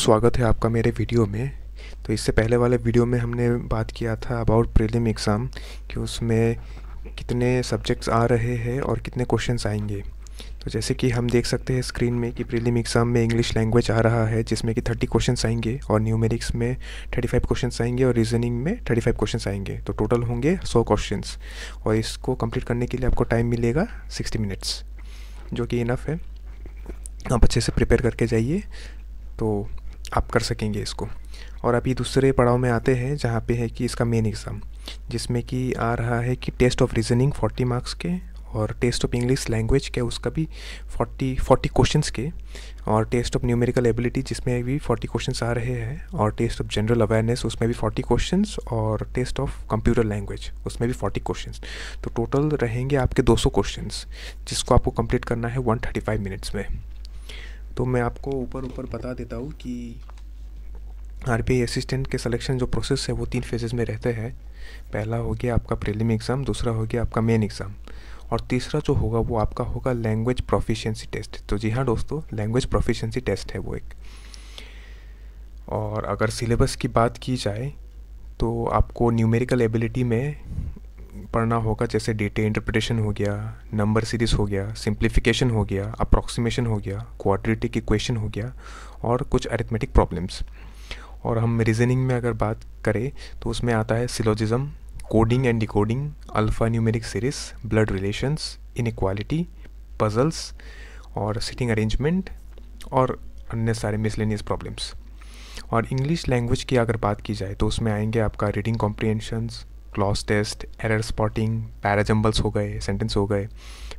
स्वागत है आपका मेरे वीडियो में तो इससे पहले वाले वीडियो में हमने बात किया था अबाउट प्रीलिम एग्ज़ाम कि उसमें कितने सब्जेक्ट्स आ रहे हैं और कितने क्वेश्चंस आएंगे तो जैसे कि हम देख सकते हैं स्क्रीन में कि प्रीलिम एग्ज़ाम में इंग्लिश लैंग्वेज आ रहा है जिसमें कि थर्टी क्वेश्चन आएंगे और न्यूमेरिक्स में थर्टी फाइव क्वेश्चन आएंगे और रीजनिंग में थर्टी फाइव क्वेश्चन आएंगे तो टोटल होंगे सौ क्वेश्चन और इसको कम्प्लीट करने के लिए आपको टाइम मिलेगा सिक्सटी मिनट्स जो कि इनफ है आप अच्छे से प्रिपेयर करके जाइए तो आप कर सकेंगे इसको और अभी दूसरे पड़ाव में आते हैं जहाँ पे है कि इसका मेन एग्ज़ाम जिसमें कि आ रहा है कि टेस्ट ऑफ रीजनिंग 40 मार्क्स के और टेस्ट ऑफ इंग्लिश लैंग्वेज के उसका भी 40 40 क्वेश्चंस के और टेस्ट ऑफ न्यूमेरिकल एबिलिटी जिसमें भी 40 क्वेश्चंस आ रहे हैं और टेस्ट ऑफ जनरल अवेयरनेस उसमें भी 40 क्वेश्चंस और टेस्ट ऑफ कंप्यूटर लैंग्वेज उसमें भी 40 क्वेश्चंस तो टोटल रहेंगे आपके 200 क्वेश्चंस जिसको आपको कंप्लीट करना है 135 मिनट्स में तो मैं आपको ऊपर ऊपर बता देता हूँ कि आर असिस्टेंट के सिलेक्शन जो प्रोसेस है वो तीन फेजेज़ में रहते हैं पहला हो गया आपका प्रीलिम एग्ज़ाम दूसरा हो गया आपका मेन एग्ज़ाम और तीसरा जो होगा वो आपका होगा लैंग्वेज प्रोफिशिएंसी टेस्ट तो जी हाँ दोस्तों लैंग्वेज प्रोफिशिएंसी टेस्ट है वो एक और अगर सिलेबस की बात की जाए तो आपको न्यूमेरिकल एबिलिटी में पढ़ना होगा जैसे डेटा इंटरप्रिटेशन हो गया नंबर सीरीज हो गया सिंप्लीफिकेशन हो गया अप्रॉक्सीमेशन हो गया क्वाड्रेटिक इक्वेशन हो गया और कुछ अरिथमेटिक प्रॉब्लम्स और हम रीजनिंग में अगर बात करें तो उसमें आता है syllogism coding and decoding alpha numeric series blood relations inequality puzzles और सिटिंग अरेंजमेंट और अन्य सारे मिसलेनियस प्रॉब्लम्स और इंग्लिश लैंग्वेज की अगर बात की जाए तो उसमें आएंगे आपका reading comprehensions cloze test error spotting parajumbles हो गए सेंटेंस हो गए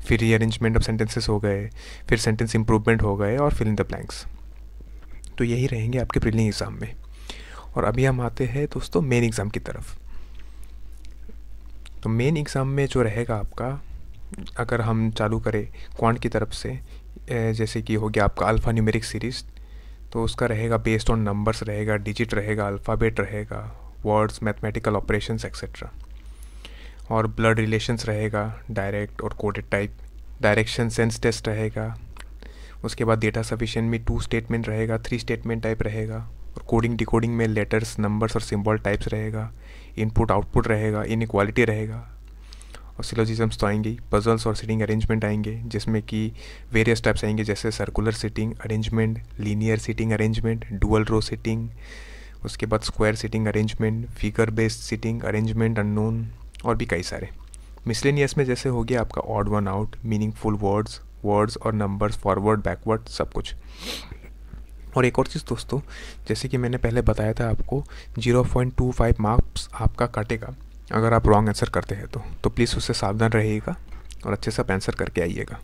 फिर रीअरेंजमेंट ऑफ सेंटेंसेस हो गए फिर सेंटेंस इंप्रूवमेंट हो गए और फिल इन द ब्लैंक्स तो यही रहेंगे आपके प्रिलिंग एग्ज़ाम में और अभी हम आते हैं दोस्तों मेन एग्ज़ाम की तरफ तो मेन एग्ज़ाम में जो रहेगा आपका अगर हम चालू करें क्वांट की तरफ से जैसे कि हो गया आपका अल्फ़ा न्यूमेरिक सीरीज़ तो उसका रहेगा बेस्ड ऑन नंबर्स रहेगा डिजिट रहेगा अल्फ़ाबेट रहेगा वर्ड्स मैथमेटिकल ऑपरेशंस एक्सेट्रा और ब्लड रिलेशंस रहेगा डायरेक्ट और coded type direction sense test रहेगा उसके बाद डेटा सफिशेंट में टू स्टेटमेंट रहेगा थ्री स्टेटमेंट टाइप रहेगा और कोडिंग डिकोडिंग में लेटर्स नंबर्स और सिंबल टाइप्स रहेगा इनपुट आउटपुट रहेगा इन रहेगा और सिलोजिजम्स तो आएंगे पजल्स और सिटिंग अरेंजमेंट आएंगे जिसमें कि वेरियस टाइप्स आएंगे जैसे circular sitting arrangement linear sitting arrangement dual row sitting उसके बाद square seating arrangement figure based seating arrangement unknown और भी कई सारे मिसलेनियस में जैसे हो गया आपका odd one out meaningful words words और नंबर्स फॉरवर्ड बैकवर्ड सब कुछ और एक और चीज़ दोस्तों जैसे कि मैंने पहले बताया था आपको 0.25 मार्क्स आपका काटेगा अगर आप रॉन्ग आंसर करते हैं तो तो प्लीज़ उससे सावधान रहिएगा और अच्छे से आप आंसर करके आइएगा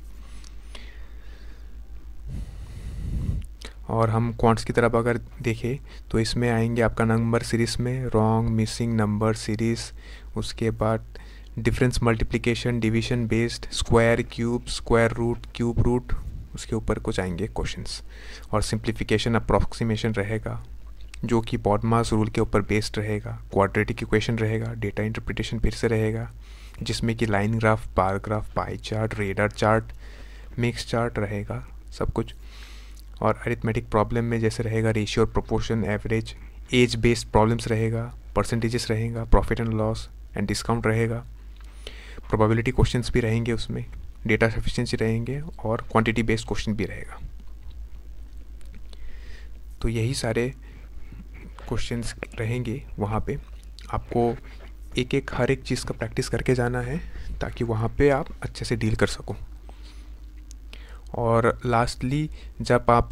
और हम क्वांट्स की तरफ अगर देखें तो इसमें आएंगे आपका नंबर सीरीज़ में रॉन्ग मिसिंग नंबर सीरीज़ उसके बाद difference multiplication division based square cube square root cube root उसके ऊपर कुछ आएंगे क्वेश्चंस और सिंप्लीफिकेशन अप्रॉक्सीमेशन रहेगा जो कि बॉडमास रूल के ऊपर बेस्ड रहेगा क्वाड्रेटिक इक्वेशन रहेगा डेटा इंटरप्रिटेशन फिर से रहेगा जिसमें कि line graph bar graph pie chart radar chart mix chart रहेगा सब कुछ और अरिथमेटिक प्रॉब्लम में जैसे रहेगा रेशियो और proportion average age based problems रहेगा परसेंटेजेस रहेगा profit and loss and discount रहेगा प्रोबेबिलिटी क्वेश्चन भी रहेंगे उसमें डेटा सफिशेंसी रहेंगे और क्वांटिटी बेस्ड क्वेश्चन भी रहेगा तो यही सारे क्वेश्चन रहेंगे वहाँ पे आपको एक एक हर एक चीज़ का प्रैक्टिस करके जाना है ताकि वहाँ पे आप अच्छे से डील कर सको और लास्टली जब आप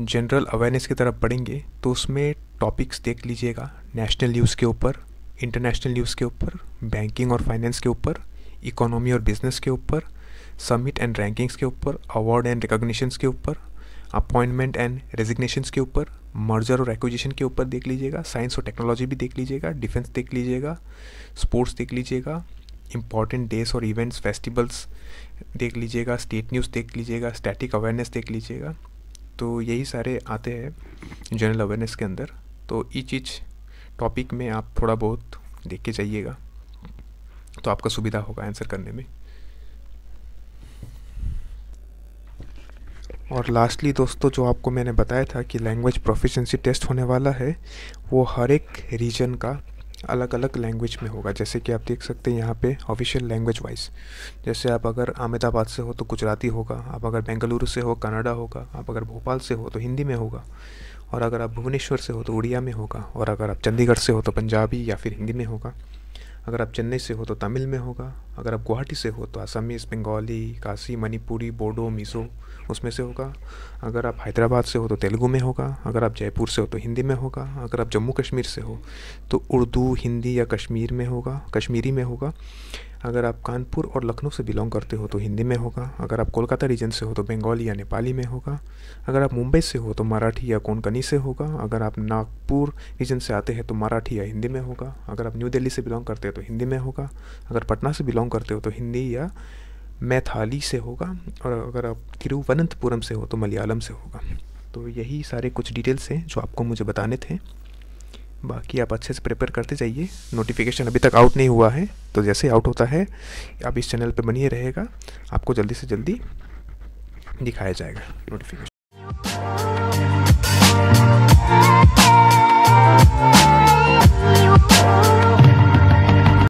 जनरल अवेयरनेस की तरफ बढ़ेंगे तो उसमें टॉपिक्स देख लीजिएगा नेशनल न्यूज़ के ऊपर इंटरनेशनल न्यूज़ के ऊपर बैंकिंग और फाइनेंस के ऊपर इकोनॉमी और बिजनेस के ऊपर समिट एंड रैंकिंग्स के ऊपर अवार्ड एंड रिकॉग्निशंस के ऊपर अपॉइंटमेंट एंड रेजिग्नेशंस के ऊपर मर्जर और एक्विजिशन के ऊपर देख लीजिएगा साइंस और टेक्नोलॉजी भी देख लीजिएगा डिफेंस देख लीजिएगा स्पोर्ट्स देख लीजिएगा इंपॉर्टेंट डेज और इवेंट्स फेस्टिवल्स देख लीजिएगा स्टेट न्यूज़ देख लीजिएगा स्टैटिक अवेयरनेस देख लीजिएगा तो यही सारे आते हैं जनरल अवेयरनेस के अंदर तो ईच ईच टॉपिक में आप थोड़ा बहुत देख के जाइएगा तो आपका सुविधा होगा आंसर करने में और लास्टली दोस्तों जो आपको मैंने बताया था कि लैंग्वेज प्रोफिशेंसी टेस्ट होने वाला है वो हर एक रीजन का अलग अलग लैंग्वेज में होगा जैसे कि आप देख सकते हैं यहाँ पे ऑफिशियल लैंग्वेज वाइज जैसे आप अगर अहमदाबाद से हो तो गुजराती होगा आप अगर बेंगलुरु से हो कनाडा होगा आप अगर भोपाल से हो तो हिंदी में होगा और अगर आप भुवनेश्वर से हो तो उड़िया में होगा और अगर आप चंडीगढ़ से हो तो पंजाबी या फिर हिंदी में होगा अगर आप चेन्नई से हो तो तमिल में होगा अगर आप गुवाहाटी से हो तो आसामीस बंगाली काशी मणिपुरी बोडो मिसो उसमें से होगा अगर आप हैदराबाद से हो तो तेलुगु में होगा अगर आप जयपुर से हो तो हिंदी में होगा अगर आप जम्मू कश्मीर से हो तो उर्दू हिंदी या कश्मीर में होगा कश्मीरी में होगा अगर आप कानपुर और लखनऊ से बिलोंग करते हो तो हिंदी में होगा अगर आप कोलकाता रीजन से हो तो बंगाली या नेपाली में होगा अगर आप मुंबई से हो तो मराठी या कोंकणी से होगा अगर आप नागपुर रीजन से आते हैं तो मराठी या हिंदी में होगा अगर आप न्यू दिल्ली से बिलोंग करते हो तो हिंदी में होगा अगर पटना से बिलोंग करते हो तो हिंदी या मैथाली से होगा और अगर आप तिरुवनंतपुरम से हो तो मलयालम से होगा तो यही सारे कुछ डिटेल्स हैं जो आपको मुझे बताने थे बाकी आप अच्छे से प्रिपेयर करते जाइए नोटिफिकेशन अभी तक आउट नहीं हुआ है तो जैसे आउट होता है आप इस चैनल पर बनिए रहेगा आपको जल्दी से जल्दी दिखाया जाएगा नोटिफिकेशन